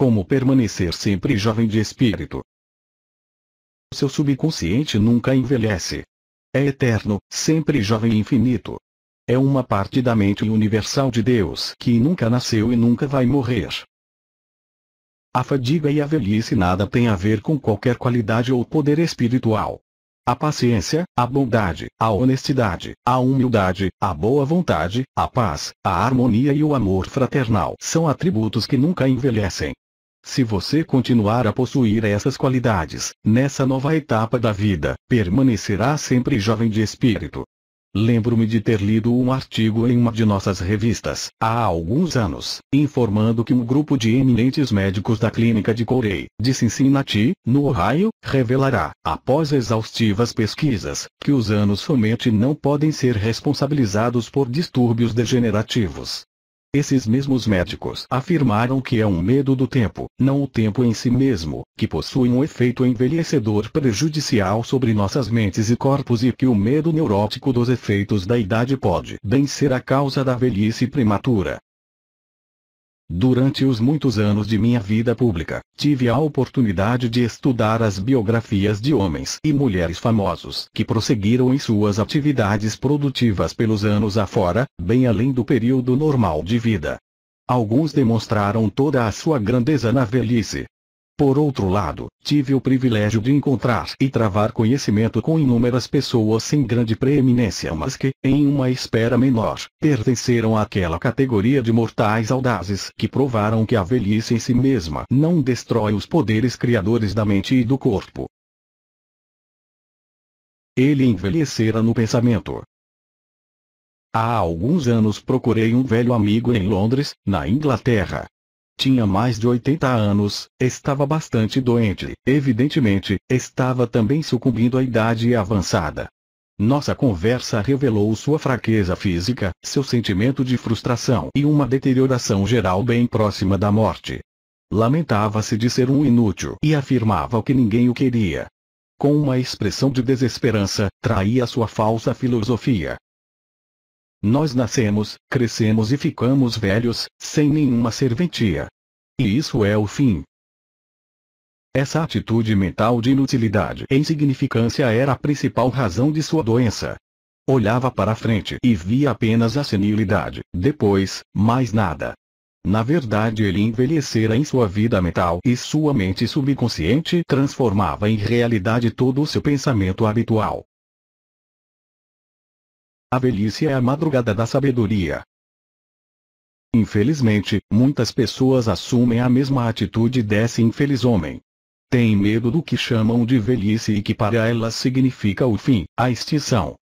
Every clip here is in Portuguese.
Como permanecer sempre jovem de espírito? Seu subconsciente nunca envelhece. É eterno, sempre jovem e infinito. É uma parte da mente universal de Deus que nunca nasceu e nunca vai morrer. A fadiga e a velhice nada têm a ver com qualquer qualidade ou poder espiritual. A paciência, a bondade, a honestidade, a humildade, a boa vontade, a paz, a harmonia e o amor fraternal são atributos que nunca envelhecem. Se você continuar a possuir essas qualidades, nessa nova etapa da vida, permanecerá sempre jovem de espírito. Lembro-me de ter lido um artigo em uma de nossas revistas, há alguns anos, informando que um grupo de eminentes médicos da clínica de Corey, de Cincinnati, no Ohio, revelará, após exaustivas pesquisas, que os anos somente não podem ser responsabilizados por distúrbios degenerativos. Esses mesmos médicos afirmaram que é um medo do tempo, não o tempo em si mesmo, que possui um efeito envelhecedor prejudicial sobre nossas mentes e corpos e que o medo neurótico dos efeitos da idade pode bem ser a causa da velhice prematura. Durante os muitos anos de minha vida pública, tive a oportunidade de estudar as biografias de homens e mulheres famosos que prosseguiram em suas atividades produtivas pelos anos afora, bem além do período normal de vida. Alguns demonstraram toda a sua grandeza na velhice, por outro lado, tive o privilégio de encontrar e travar conhecimento com inúmeras pessoas sem grande preeminência mas que, em uma espera menor, pertenceram àquela categoria de mortais audazes que provaram que a velhice em si mesma não destrói os poderes criadores da mente e do corpo. Ele envelhecera no pensamento. Há alguns anos procurei um velho amigo em Londres, na Inglaterra, tinha mais de 80 anos, estava bastante doente, evidentemente, estava também sucumbindo à idade avançada. Nossa conversa revelou sua fraqueza física, seu sentimento de frustração e uma deterioração geral bem próxima da morte. Lamentava-se de ser um inútil e afirmava que ninguém o queria. Com uma expressão de desesperança, traía sua falsa filosofia. Nós nascemos, crescemos e ficamos velhos, sem nenhuma serventia. E isso é o fim. Essa atitude mental de inutilidade e insignificância era a principal razão de sua doença. Olhava para frente e via apenas a senilidade, depois, mais nada. Na verdade ele envelhecera em sua vida mental e sua mente subconsciente transformava em realidade todo o seu pensamento habitual. A velhice é a madrugada da sabedoria. Infelizmente, muitas pessoas assumem a mesma atitude desse infeliz homem. Tem medo do que chamam de velhice e que para elas significa o fim, a extinção.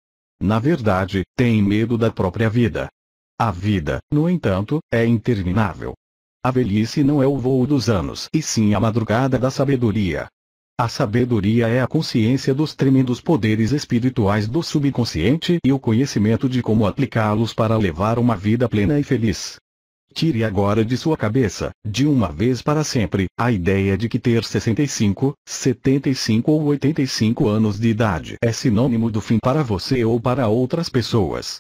Na verdade, tem medo da própria vida. A vida, no entanto, é interminável. A velhice não é o voo dos anos, e sim a madrugada da sabedoria. A sabedoria é a consciência dos tremendos poderes espirituais do subconsciente e o conhecimento de como aplicá-los para levar uma vida plena e feliz. Tire agora de sua cabeça, de uma vez para sempre, a ideia de que ter 65, 75 ou 85 anos de idade é sinônimo do fim para você ou para outras pessoas.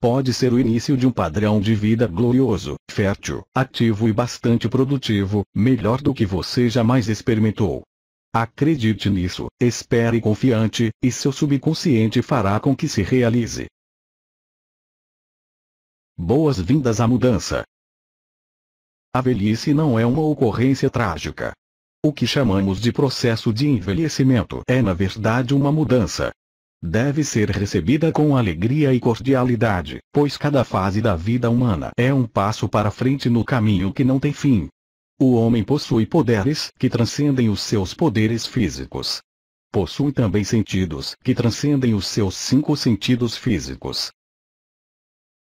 Pode ser o início de um padrão de vida glorioso, fértil, ativo e bastante produtivo, melhor do que você jamais experimentou. Acredite nisso, espere confiante, e seu subconsciente fará com que se realize. Boas-vindas à mudança. A velhice não é uma ocorrência trágica. O que chamamos de processo de envelhecimento é na verdade uma mudança. Deve ser recebida com alegria e cordialidade, pois cada fase da vida humana é um passo para frente no caminho que não tem fim. O homem possui poderes que transcendem os seus poderes físicos. Possui também sentidos que transcendem os seus cinco sentidos físicos.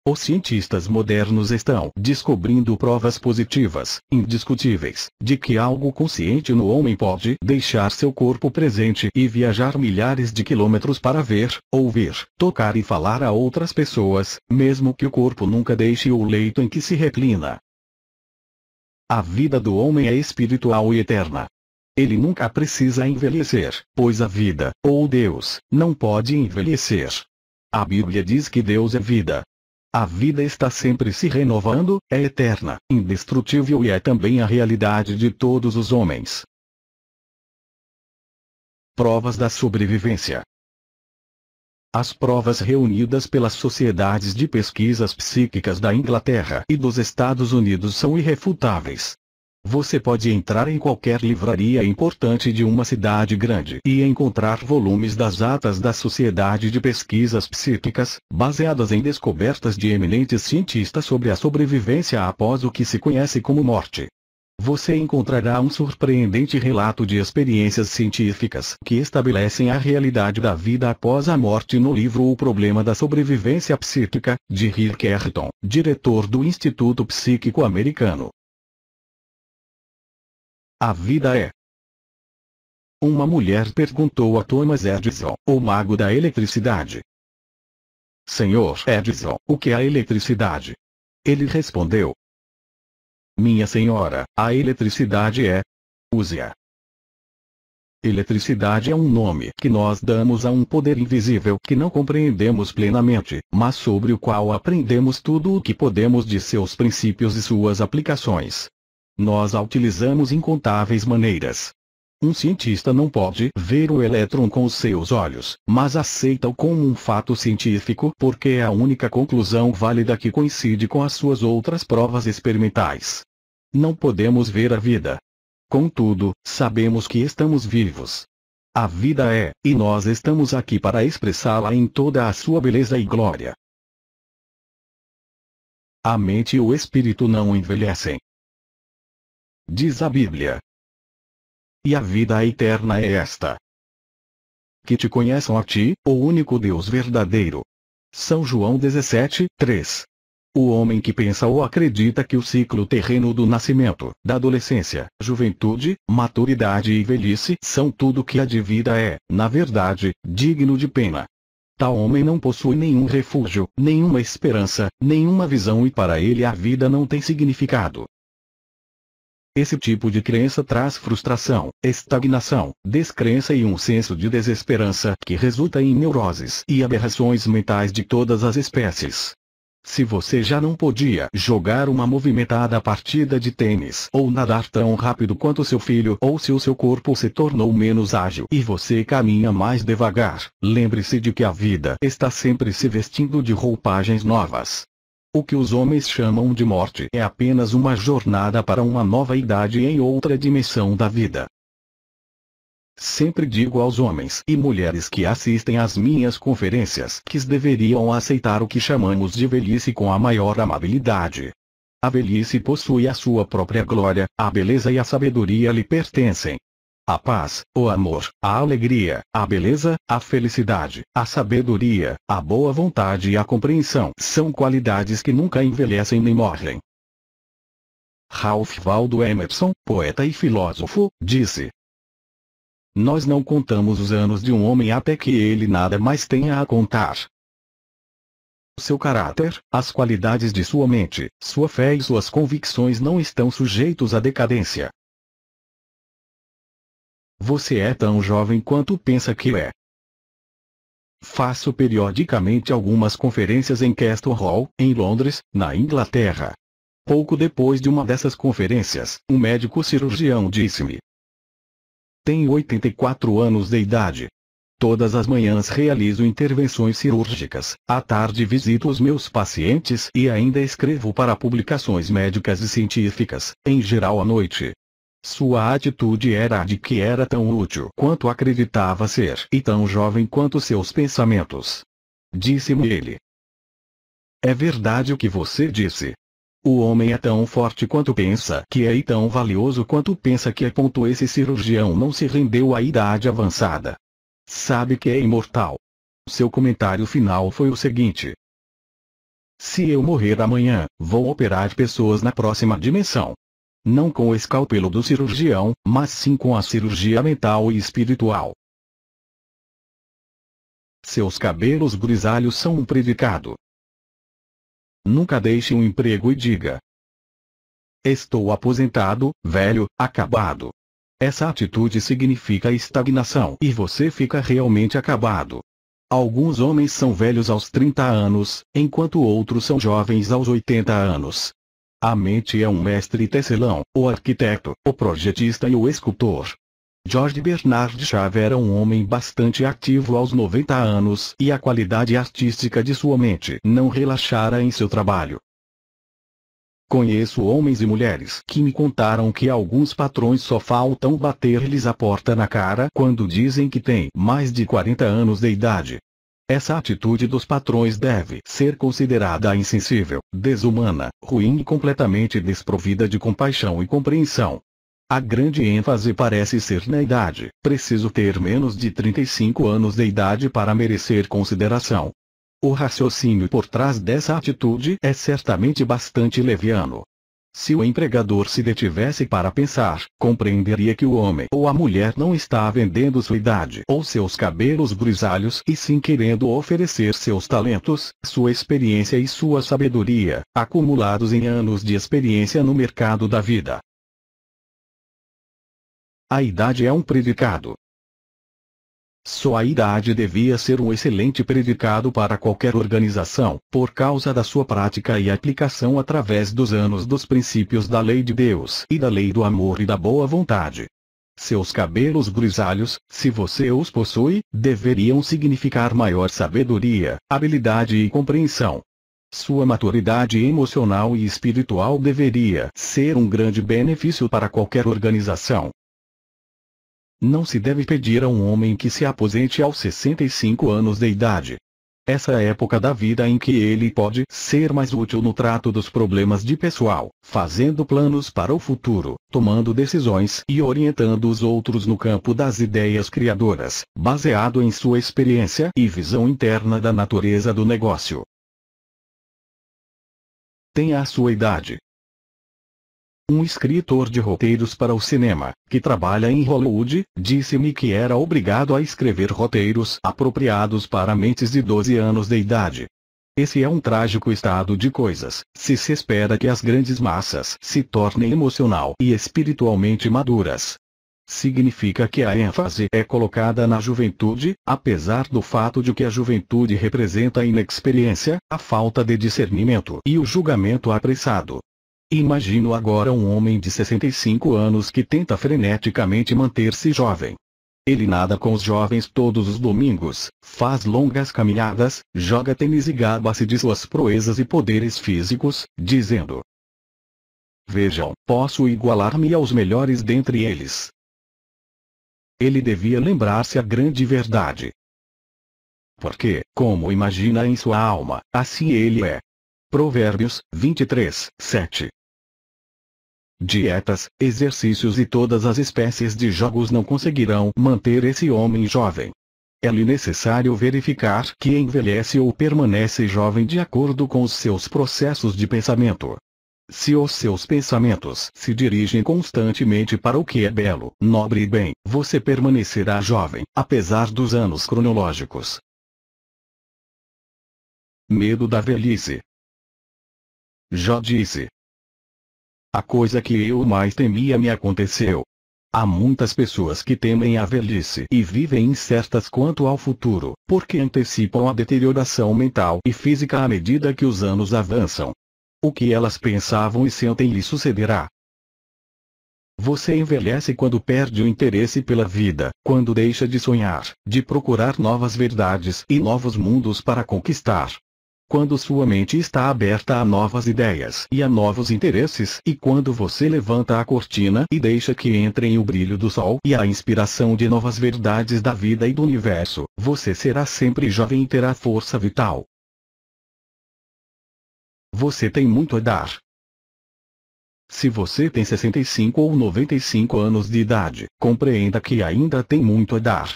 Os cientistas modernos estão descobrindo provas positivas, indiscutíveis, de que algo consciente no homem pode deixar seu corpo presente e viajar milhares de quilômetros para ver, ouvir, tocar e falar a outras pessoas, mesmo que o corpo nunca deixe o leito em que se reclina. A vida do homem é espiritual e eterna. Ele nunca precisa envelhecer, pois a vida, ou Deus, não pode envelhecer. A Bíblia diz que Deus é vida. A vida está sempre se renovando, é eterna, indestrutível e é também a realidade de todos os homens. Provas da sobrevivência as provas reunidas pelas sociedades de pesquisas psíquicas da Inglaterra e dos Estados Unidos são irrefutáveis. Você pode entrar em qualquer livraria importante de uma cidade grande e encontrar volumes das atas da Sociedade de Pesquisas Psíquicas, baseadas em descobertas de eminentes cientistas sobre a sobrevivência após o que se conhece como morte você encontrará um surpreendente relato de experiências científicas que estabelecem a realidade da vida após a morte no livro O Problema da Sobrevivência Psíquica, de Rick Ayrton, diretor do Instituto Psíquico Americano. A vida é Uma mulher perguntou a Thomas Edison, o mago da eletricidade. Senhor Edison, o que é a eletricidade? Ele respondeu, minha senhora, a eletricidade é. Use-a. Eletricidade é um nome que nós damos a um poder invisível que não compreendemos plenamente, mas sobre o qual aprendemos tudo o que podemos de seus princípios e suas aplicações. Nós a utilizamos incontáveis maneiras. Um cientista não pode ver o elétron com os seus olhos, mas aceita-o como um fato científico porque é a única conclusão válida que coincide com as suas outras provas experimentais. Não podemos ver a vida. Contudo, sabemos que estamos vivos. A vida é, e nós estamos aqui para expressá-la em toda a sua beleza e glória. A mente e o espírito não envelhecem. Diz a Bíblia. E a vida eterna é esta: que te conheçam a ti, o único Deus verdadeiro. São João 17, 3. O homem que pensa ou acredita que o ciclo terreno do nascimento, da adolescência, juventude, maturidade e velhice são tudo que a de vida é, na verdade, digno de pena. Tal homem não possui nenhum refúgio, nenhuma esperança, nenhuma visão e para ele a vida não tem significado. Esse tipo de crença traz frustração, estagnação, descrença e um senso de desesperança que resulta em neuroses e aberrações mentais de todas as espécies. Se você já não podia jogar uma movimentada partida de tênis ou nadar tão rápido quanto seu filho ou se o seu corpo se tornou menos ágil e você caminha mais devagar, lembre-se de que a vida está sempre se vestindo de roupagens novas. O que os homens chamam de morte é apenas uma jornada para uma nova idade em outra dimensão da vida. Sempre digo aos homens e mulheres que assistem às minhas conferências que deveriam aceitar o que chamamos de velhice com a maior amabilidade. A velhice possui a sua própria glória, a beleza e a sabedoria lhe pertencem. A paz, o amor, a alegria, a beleza, a felicidade, a sabedoria, a boa vontade e a compreensão são qualidades que nunca envelhecem nem morrem. Ralph Waldo Emerson, poeta e filósofo, disse: nós não contamos os anos de um homem até que ele nada mais tenha a contar. Seu caráter, as qualidades de sua mente, sua fé e suas convicções não estão sujeitos à decadência. Você é tão jovem quanto pensa que é. Faço periodicamente algumas conferências em Castle Hall, em Londres, na Inglaterra. Pouco depois de uma dessas conferências, um médico cirurgião disse-me, tenho 84 anos de idade. Todas as manhãs realizo intervenções cirúrgicas, à tarde visito os meus pacientes e ainda escrevo para publicações médicas e científicas, em geral à noite. Sua atitude era a de que era tão útil quanto acreditava ser e tão jovem quanto seus pensamentos. Disse-me ele. É verdade o que você disse, o homem é tão forte quanto pensa que é e tão valioso quanto pensa que é. Ponto esse cirurgião não se rendeu à idade avançada. Sabe que é imortal. Seu comentário final foi o seguinte. Se eu morrer amanhã, vou operar pessoas na próxima dimensão. Não com o escalpelo do cirurgião, mas sim com a cirurgia mental e espiritual. Seus cabelos grisalhos são um predicado. Nunca deixe um emprego e diga: Estou aposentado, velho, acabado. Essa atitude significa estagnação e você fica realmente acabado. Alguns homens são velhos aos 30 anos, enquanto outros são jovens aos 80 anos. A mente é um mestre tecelão, o arquiteto, o projetista e o escultor. Jorge Bernard Chave era um homem bastante ativo aos 90 anos e a qualidade artística de sua mente não relaxara em seu trabalho. Conheço homens e mulheres que me contaram que alguns patrões só faltam bater-lhes a porta na cara quando dizem que têm mais de 40 anos de idade. Essa atitude dos patrões deve ser considerada insensível, desumana, ruim e completamente desprovida de compaixão e compreensão. A grande ênfase parece ser na idade. Preciso ter menos de 35 anos de idade para merecer consideração. O raciocínio por trás dessa atitude é certamente bastante leviano. Se o empregador se detivesse para pensar, compreenderia que o homem ou a mulher não está vendendo sua idade ou seus cabelos grisalhos e sim querendo oferecer seus talentos, sua experiência e sua sabedoria, acumulados em anos de experiência no mercado da vida. A idade é um predicado. Só a idade devia ser um excelente predicado para qualquer organização, por causa da sua prática e aplicação através dos anos dos princípios da lei de Deus e da lei do amor e da boa vontade. Seus cabelos grisalhos, se você os possui, deveriam significar maior sabedoria, habilidade e compreensão. Sua maturidade emocional e espiritual deveria ser um grande benefício para qualquer organização. Não se deve pedir a um homem que se aposente aos 65 anos de idade. Essa é a época da vida em que ele pode ser mais útil no trato dos problemas de pessoal, fazendo planos para o futuro, tomando decisões e orientando os outros no campo das ideias criadoras, baseado em sua experiência e visão interna da natureza do negócio. Tenha a sua idade, um escritor de roteiros para o cinema, que trabalha em Hollywood, disse-me que era obrigado a escrever roteiros apropriados para mentes de 12 anos de idade. Esse é um trágico estado de coisas, se se espera que as grandes massas se tornem emocional e espiritualmente maduras. Significa que a ênfase é colocada na juventude, apesar do fato de que a juventude representa a inexperiência, a falta de discernimento e o julgamento apressado. Imagino agora um homem de 65 anos que tenta freneticamente manter-se jovem. Ele nada com os jovens todos os domingos, faz longas caminhadas, joga tênis e gaba-se de suas proezas e poderes físicos, dizendo: Vejam, posso igualar-me aos melhores dentre eles. Ele devia lembrar-se a grande verdade. Porque, como imagina em sua alma, assim ele é. Provérbios 23, 7 dietas, exercícios e todas as espécies de jogos não conseguirão manter esse homem jovem. É-lhe necessário verificar que envelhece ou permanece jovem de acordo com os seus processos de pensamento. Se os seus pensamentos se dirigem constantemente para o que é belo, nobre e bem, você permanecerá jovem, apesar dos anos cronológicos. Medo da velhice. Jó disse: a coisa que eu mais temia me aconteceu. Há muitas pessoas que temem a velhice e vivem incertas quanto ao futuro, porque antecipam a deterioração mental e física à medida que os anos avançam. O que elas pensavam e sentem lhe sucederá. Você envelhece quando perde o interesse pela vida, quando deixa de sonhar, de procurar novas verdades e novos mundos para conquistar, quando sua mente está aberta a novas ideias e a novos interesses e quando você levanta a cortina e deixa que entrem o brilho do sol e a inspiração de novas verdades da vida e do universo, você será sempre jovem e terá força vital. Você tem muito a dar. Se você tem 65 ou 95 anos de idade, compreenda que ainda tem muito a dar.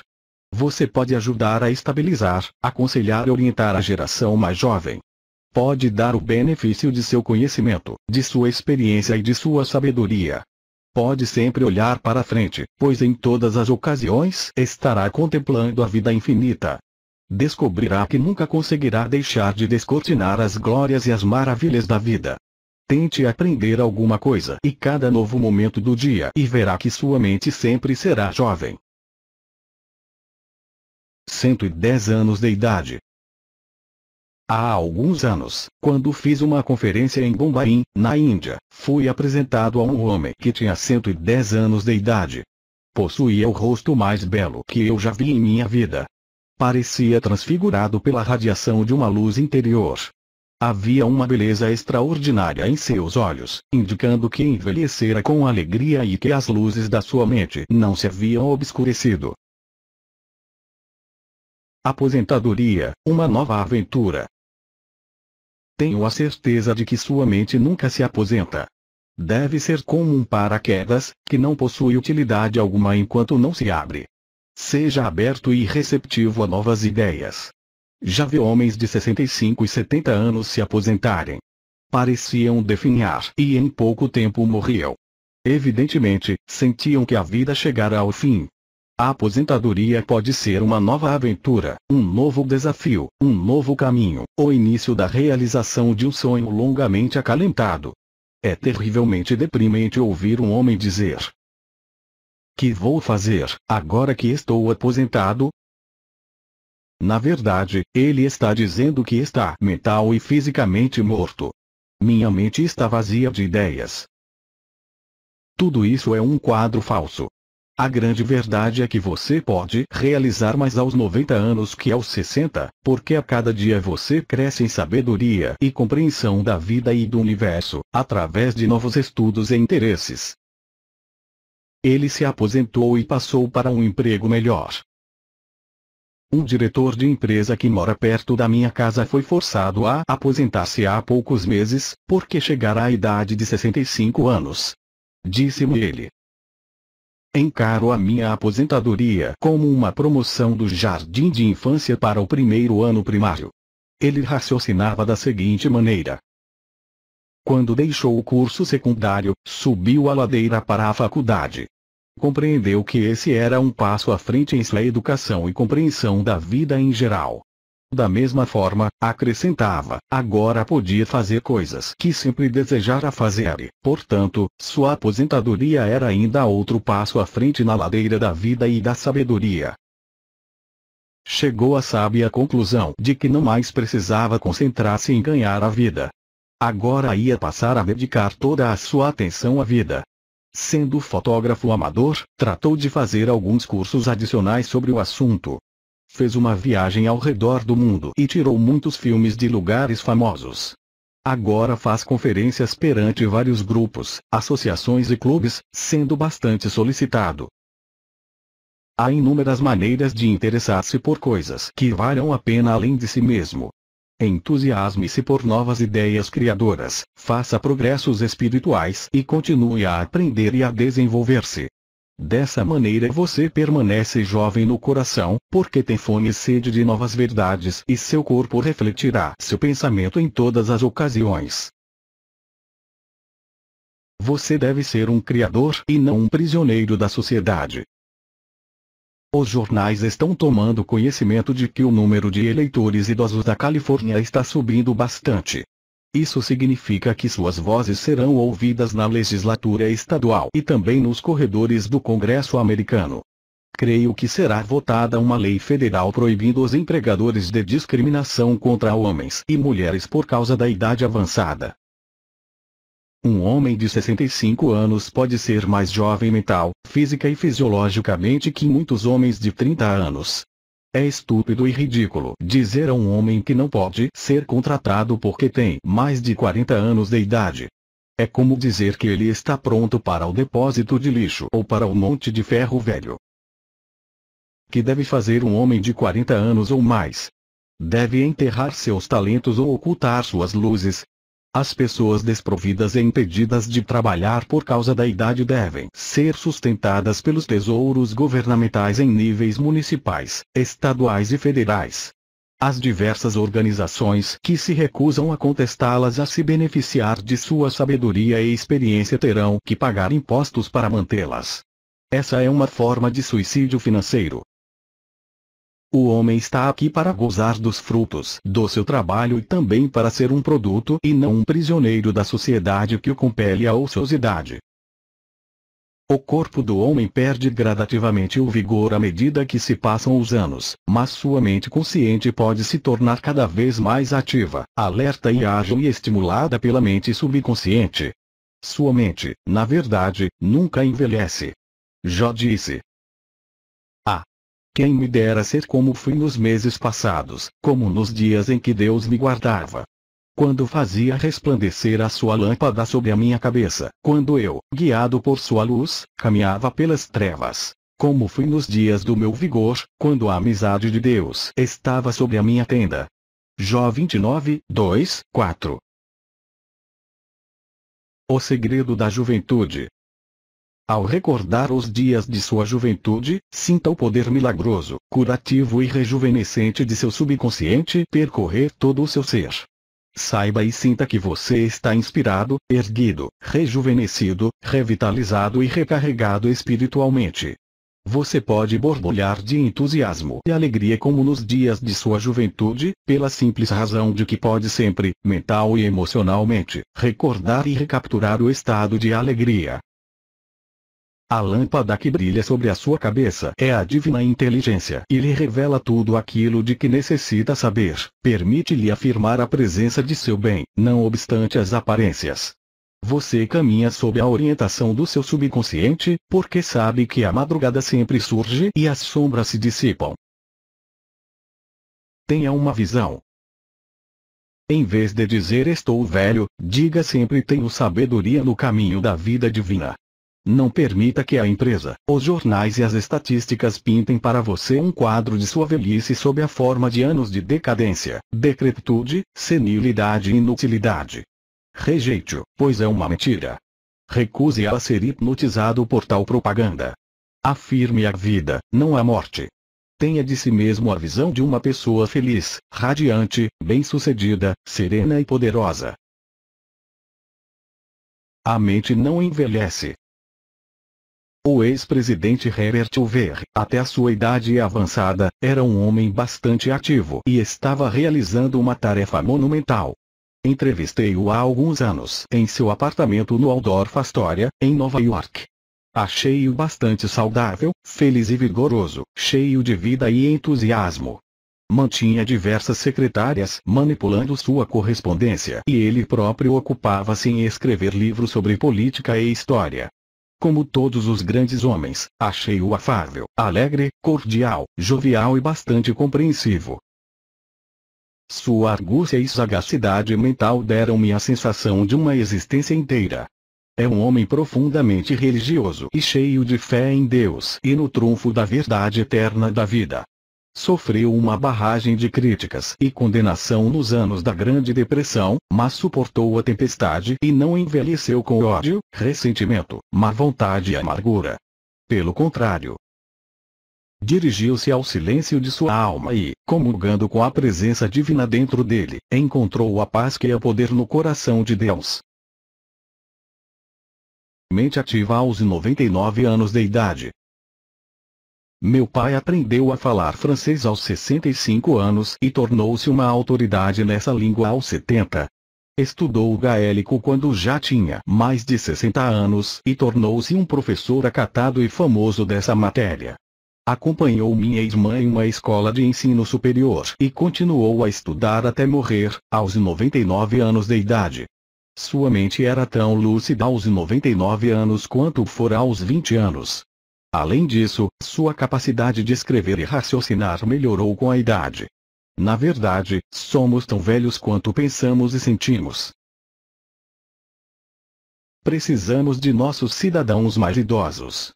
Você pode ajudar a estabilizar, aconselhar e orientar a geração mais jovem. Pode dar o benefício de seu conhecimento, de sua experiência e de sua sabedoria. Pode sempre olhar para frente, pois em todas as ocasiões estará contemplando a vida infinita. Descobrirá que nunca conseguirá deixar de descortinar as glórias e as maravilhas da vida. Tente aprender alguma coisa e cada novo momento do dia e verá que sua mente sempre será jovem. 110 anos de idade. Há alguns anos, quando fiz uma conferência em Bombaim, na Índia, fui apresentado a um homem que tinha 110 anos de idade. Possuía o rosto mais belo que eu já vi em minha vida. Parecia transfigurado pela radiação de uma luz interior. Havia uma beleza extraordinária em seus olhos, indicando que envelhecera com alegria e que as luzes da sua mente não se haviam obscurecido. Aposentadoria, uma nova aventura. Tenho a certeza de que sua mente nunca se aposenta. Deve ser como um paraquedas, que não possui utilidade alguma enquanto não se abre. Seja aberto e receptivo a novas ideias. Já vi homens de 65 e 70 anos se aposentarem. Pareciam definhar e em pouco tempo morriam. Evidentemente, sentiam que a vida chegara ao fim, a aposentadoria pode ser uma nova aventura, um novo desafio, um novo caminho, o início da realização de um sonho longamente acalentado. É terrivelmente deprimente ouvir um homem dizer: Que vou fazer, agora que estou aposentado? Na verdade, ele está dizendo que está mental e fisicamente morto. Minha mente está vazia de ideias. Tudo isso é um quadro falso. A grande verdade é que você pode realizar mais aos 90 anos que aos 60, porque a cada dia você cresce em sabedoria e compreensão da vida e do universo, através de novos estudos e interesses. Ele se aposentou e passou para um emprego melhor. Um diretor de empresa que mora perto da minha casa foi forçado a aposentar-se há poucos meses, porque chegará à idade de 65 anos. Disse-me ele. Encaro a minha aposentadoria como uma promoção do jardim de infância para o primeiro ano primário. Ele raciocinava da seguinte maneira. Quando deixou o curso secundário, subiu a ladeira para a faculdade. Compreendeu que esse era um passo à frente em sua educação e compreensão da vida em geral. Da mesma forma, acrescentava, agora podia fazer coisas que sempre desejara fazer. Portanto, sua aposentadoria era ainda outro passo à frente na ladeira da vida e da sabedoria. Chegou à sábia conclusão de que não mais precisava concentrar-se em ganhar a vida. Agora ia passar a dedicar toda a sua atenção à vida. Sendo fotógrafo amador, tratou de fazer alguns cursos adicionais sobre o assunto, Fez uma viagem ao redor do mundo e tirou muitos filmes de lugares famosos. Agora faz conferências perante vários grupos, associações e clubes, sendo bastante solicitado. Há inúmeras maneiras de interessar-se por coisas que valham a pena além de si mesmo. Entusiasme-se por novas ideias criadoras, faça progressos espirituais e continue a aprender e a desenvolver-se. Dessa maneira você permanece jovem no coração, porque tem fome e sede de novas verdades e seu corpo refletirá seu pensamento em todas as ocasiões. Você deve ser um criador e não um prisioneiro da sociedade. Os jornais estão tomando conhecimento de que o número de eleitores idosos da Califórnia está subindo bastante. Isso significa que suas vozes serão ouvidas na legislatura estadual e também nos corredores do Congresso americano. Creio que será votada uma lei federal proibindo os empregadores de discriminação contra homens e mulheres por causa da idade avançada. Um homem de 65 anos pode ser mais jovem mental, física e fisiologicamente que muitos homens de 30 anos. É estúpido e ridículo dizer a um homem que não pode ser contratado porque tem mais de 40 anos de idade. É como dizer que ele está pronto para o depósito de lixo ou para o monte de ferro velho. Que deve fazer um homem de 40 anos ou mais? Deve enterrar seus talentos ou ocultar suas luzes, as pessoas desprovidas e impedidas de trabalhar por causa da idade devem ser sustentadas pelos tesouros governamentais em níveis municipais, estaduais e federais. As diversas organizações que se recusam a contestá-las a se beneficiar de sua sabedoria e experiência terão que pagar impostos para mantê-las. Essa é uma forma de suicídio financeiro, o homem está aqui para gozar dos frutos do seu trabalho e também para ser um produto e não um prisioneiro da sociedade que o compele à ociosidade. O corpo do homem perde gradativamente o vigor à medida que se passam os anos, mas sua mente consciente pode se tornar cada vez mais ativa, alerta e ágil e estimulada pela mente subconsciente. Sua mente, na verdade, nunca envelhece. Jó disse, quem me dera ser como fui nos meses passados, como nos dias em que Deus me guardava. Quando fazia resplandecer a sua lâmpada sobre a minha cabeça, quando eu, guiado por sua luz, caminhava pelas trevas. Como fui nos dias do meu vigor, quando a amizade de Deus estava sobre a minha tenda. Jó 29, 2, 4 O segredo da juventude ao recordar os dias de sua juventude, sinta o poder milagroso, curativo e rejuvenescente de seu subconsciente percorrer todo o seu ser. Saiba e sinta que você está inspirado, erguido, rejuvenescido, revitalizado e recarregado espiritualmente. Você pode borbulhar de entusiasmo e alegria como nos dias de sua juventude, pela simples razão de que pode sempre, mental e emocionalmente, recordar e recapturar o estado de alegria, a lâmpada que brilha sobre a sua cabeça é a divina inteligência e lhe revela tudo aquilo de que necessita saber, permite-lhe afirmar a presença de seu bem, não obstante as aparências. Você caminha sob a orientação do seu subconsciente, porque sabe que a madrugada sempre surge e as sombras se dissipam. Tenha uma visão. Em vez de dizer estou velho, diga sempre tenho sabedoria no caminho da vida divina. Não permita que a empresa, os jornais e as estatísticas pintem para você um quadro de sua velhice sob a forma de anos de decadência, decrepitude, senilidade e inutilidade. Rejeite-o, pois é uma mentira. Recuse a ser hipnotizado por tal propaganda. Afirme a vida, não a morte. Tenha de si mesmo a visão de uma pessoa feliz, radiante, bem-sucedida, serena e poderosa. A mente não envelhece, o ex-presidente Herbert Hoover, até a sua idade avançada, era um homem bastante ativo e estava realizando uma tarefa monumental. Entrevistei-o há alguns anos em seu apartamento no Aldorf Astoria, em Nova York. Achei-o bastante saudável, feliz e vigoroso, cheio de vida e entusiasmo. Mantinha diversas secretárias manipulando sua correspondência e ele próprio ocupava-se em escrever livros sobre política e história. Como todos os grandes homens, achei-o afável, alegre, cordial, jovial e bastante compreensivo. Sua argúcia e sagacidade mental deram-me a sensação de uma existência inteira. É um homem profundamente religioso e cheio de fé em Deus e no trunfo da verdade eterna da vida sofreu uma barragem de críticas e condenação nos anos da Grande Depressão, mas suportou a tempestade e não envelheceu com ódio, ressentimento, má vontade e amargura. Pelo contrário, dirigiu-se ao silêncio de sua alma e, comungando com a presença divina dentro dele, encontrou a paz que é poder no coração de Deus. Mente ativa aos 99 anos de idade, meu pai aprendeu a falar francês aos 65 anos e tornou-se uma autoridade nessa língua aos 70. Estudou o gaélico quando já tinha mais de 60 anos e tornou-se um professor acatado e famoso dessa matéria. Acompanhou minha irmã em uma escola de ensino superior e continuou a estudar até morrer, aos 99 anos de idade. Sua mente era tão lúcida aos 99 anos quanto fora aos 20 anos. Além disso, sua capacidade de escrever e raciocinar melhorou com a idade. Na verdade, somos tão velhos quanto pensamos e sentimos. Precisamos de nossos cidadãos mais idosos.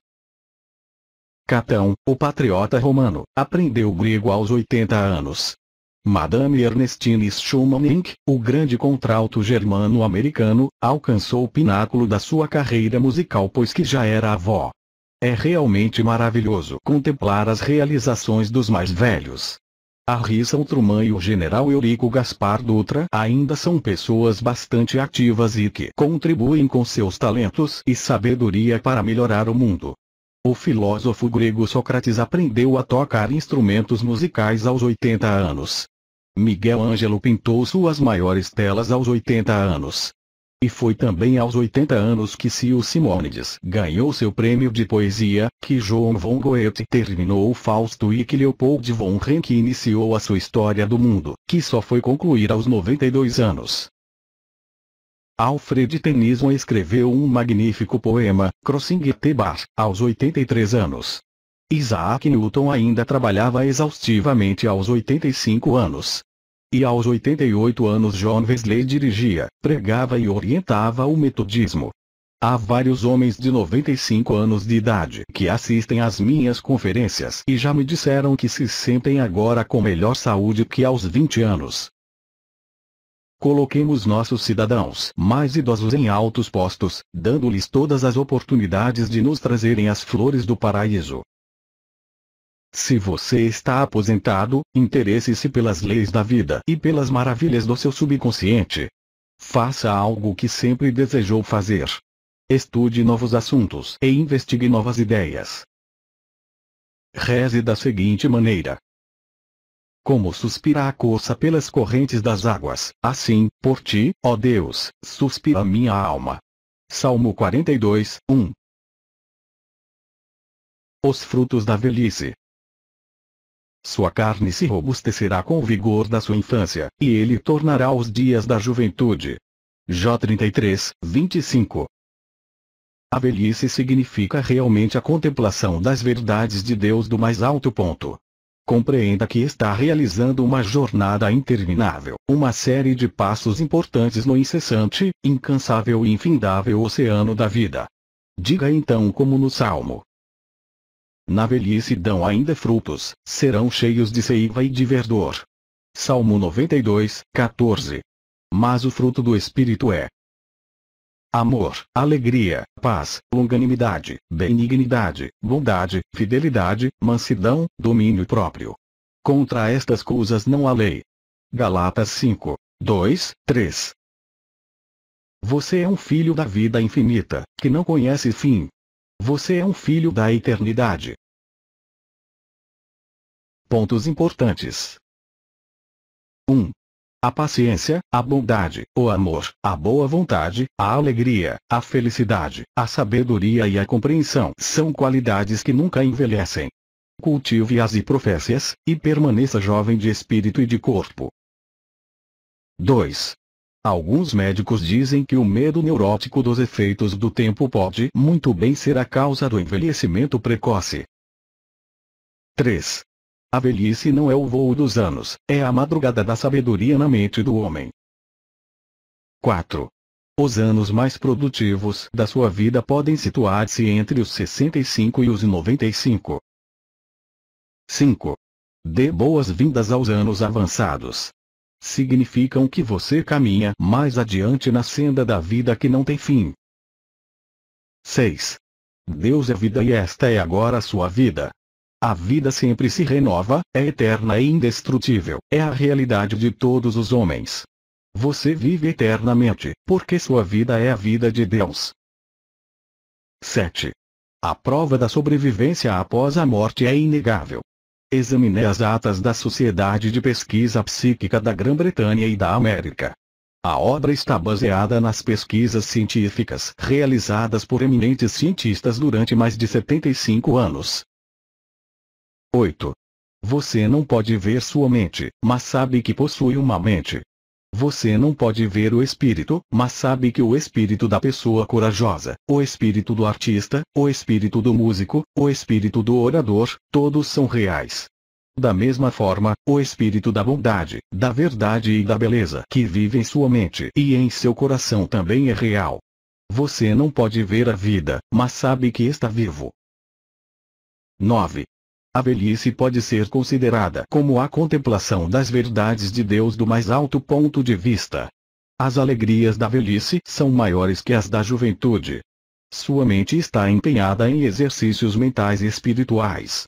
Catão, o patriota romano, aprendeu grego aos 80 anos. Madame Ernestine Schumann, o grande contralto germano-americano, alcançou o pináculo da sua carreira musical pois que já era avó. É realmente maravilhoso contemplar as realizações dos mais velhos. A Rissa Truman e o general Eurico Gaspar Dutra ainda são pessoas bastante ativas e que contribuem com seus talentos e sabedoria para melhorar o mundo. O filósofo grego Sócrates aprendeu a tocar instrumentos musicais aos 80 anos. Miguel Ângelo pintou suas maiores telas aos 80 anos. E foi também aos 80 anos que Sil Simonides ganhou seu prêmio de poesia, que João von Goethe terminou Fausto e que Leopold von Ranke iniciou a sua História do Mundo, que só foi concluir aos 92 anos. Alfred Tennyson escreveu um magnífico poema, Crossing the Bar, aos 83 anos. Isaac Newton ainda trabalhava exaustivamente aos 85 anos. E aos 88 anos John Wesley dirigia, pregava e orientava o metodismo. Há vários homens de 95 anos de idade que assistem às minhas conferências e já me disseram que se sentem agora com melhor saúde que aos 20 anos. Coloquemos nossos cidadãos mais idosos em altos postos, dando-lhes todas as oportunidades de nos trazerem as flores do paraíso. Se você está aposentado, interesse-se pelas leis da vida e pelas maravilhas do seu subconsciente. Faça algo que sempre desejou fazer. Estude novos assuntos e investigue novas ideias. Reze da seguinte maneira. Como suspira a coça pelas correntes das águas, assim, por ti, ó Deus, suspira minha alma. Salmo 42, 1 Os frutos da velhice sua carne se robustecerá com o vigor da sua infância, e ele tornará os dias da juventude. Jó 33, 25 A velhice significa realmente a contemplação das verdades de Deus do mais alto ponto. Compreenda que está realizando uma jornada interminável, uma série de passos importantes no incessante, incansável e infindável oceano da vida. Diga então como no Salmo, na velhice dão ainda frutos, serão cheios de seiva e de verdor. Salmo 92, 14. Mas o fruto do Espírito é amor, alegria, paz, longanimidade, benignidade, bondade, fidelidade, mansidão, domínio próprio. Contra estas coisas não há lei. Galatas 5, 2, 3. Você é um filho da vida infinita, que não conhece fim, você é um filho da eternidade. Pontos importantes. 1. A paciência, a bondade, o amor, a boa vontade, a alegria, a felicidade, a sabedoria e a compreensão são qualidades que nunca envelhecem. Cultive-as e professe-as, e permaneça jovem de espírito e de corpo. 2. Alguns médicos dizem que o medo neurótico dos efeitos do tempo pode muito bem ser a causa do envelhecimento precoce. 3. A velhice não é o voo dos anos, é a madrugada da sabedoria na mente do homem. 4. Os anos mais produtivos da sua vida podem situar-se entre os 65 e os 95. 5. Dê boas-vindas aos anos avançados significam que você caminha mais adiante na senda da vida que não tem fim. 6. Deus é vida e esta é agora a sua vida. A vida sempre se renova, é eterna e indestrutível, é a realidade de todos os homens. Você vive eternamente, porque sua vida é a vida de Deus. 7. A prova da sobrevivência após a morte é inegável. Examinei as atas da Sociedade de Pesquisa Psíquica da Grã-Bretanha e da América. A obra está baseada nas pesquisas científicas realizadas por eminentes cientistas durante mais de 75 anos. 8. Você não pode ver sua mente, mas sabe que possui uma mente. Você não pode ver o espírito, mas sabe que o espírito da pessoa corajosa, o espírito do artista, o espírito do músico, o espírito do orador, todos são reais. Da mesma forma, o espírito da bondade, da verdade e da beleza que vive em sua mente e em seu coração também é real. Você não pode ver a vida, mas sabe que está vivo. 9. A velhice pode ser considerada como a contemplação das verdades de Deus do mais alto ponto de vista. As alegrias da velhice são maiores que as da juventude. Sua mente está empenhada em exercícios mentais e espirituais.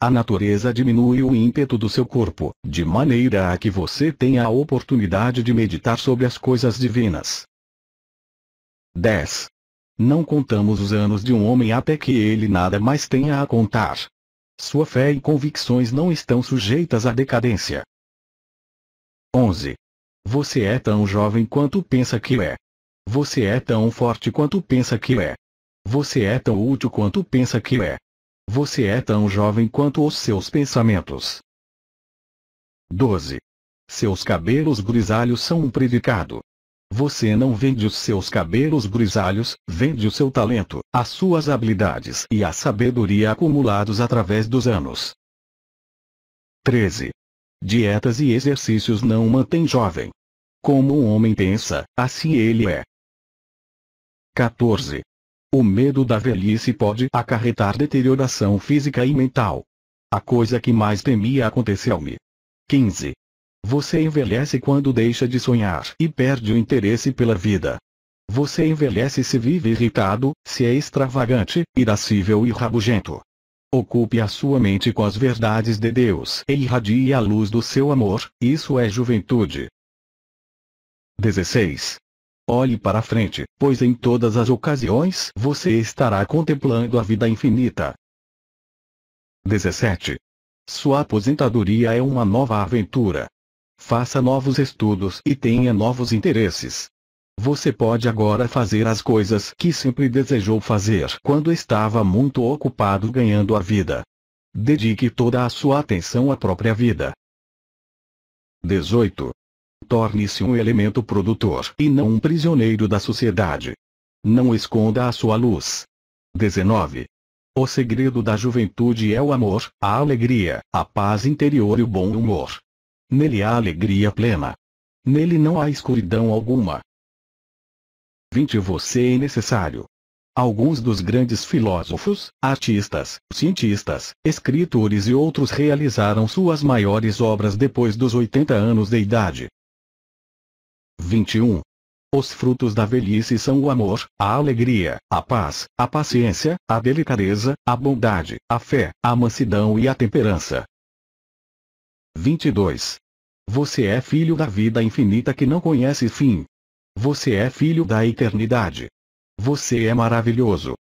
A natureza diminui o ímpeto do seu corpo, de maneira a que você tenha a oportunidade de meditar sobre as coisas divinas. 10. Não contamos os anos de um homem até que ele nada mais tenha a contar. Sua fé e convicções não estão sujeitas à decadência. 11. Você é tão jovem quanto pensa que é. Você é tão forte quanto pensa que é. Você é tão útil quanto pensa que é. Você é tão jovem quanto os seus pensamentos. 12. Seus cabelos grisalhos são um predicado. Você não vende os seus cabelos grisalhos, vende o seu talento, as suas habilidades e a sabedoria acumulados através dos anos. 13. Dietas e exercícios não mantêm jovem. Como um homem pensa, assim ele é. 14. O medo da velhice pode acarretar deterioração física e mental. A coisa que mais temia aconteceu-me. 15. Você envelhece quando deixa de sonhar e perde o interesse pela vida. Você envelhece se vive irritado, se é extravagante, irascível e rabugento. Ocupe a sua mente com as verdades de Deus e irradie a luz do seu amor, isso é juventude. 16. Olhe para a frente, pois em todas as ocasiões você estará contemplando a vida infinita. 17. Sua aposentadoria é uma nova aventura. Faça novos estudos e tenha novos interesses. Você pode agora fazer as coisas que sempre desejou fazer quando estava muito ocupado ganhando a vida. Dedique toda a sua atenção à própria vida. 18. Torne-se um elemento produtor e não um prisioneiro da sociedade. Não esconda a sua luz. 19. O segredo da juventude é o amor, a alegria, a paz interior e o bom humor. Nele há alegria plena. Nele não há escuridão alguma. 20 Você é necessário. Alguns dos grandes filósofos, artistas, cientistas, escritores e outros realizaram suas maiores obras depois dos 80 anos de idade. 21. Os frutos da velhice são o amor, a alegria, a paz, a paciência, a delicadeza, a bondade, a fé, a mansidão e a temperança. 22. Você é filho da vida infinita que não conhece fim. Você é filho da eternidade. Você é maravilhoso.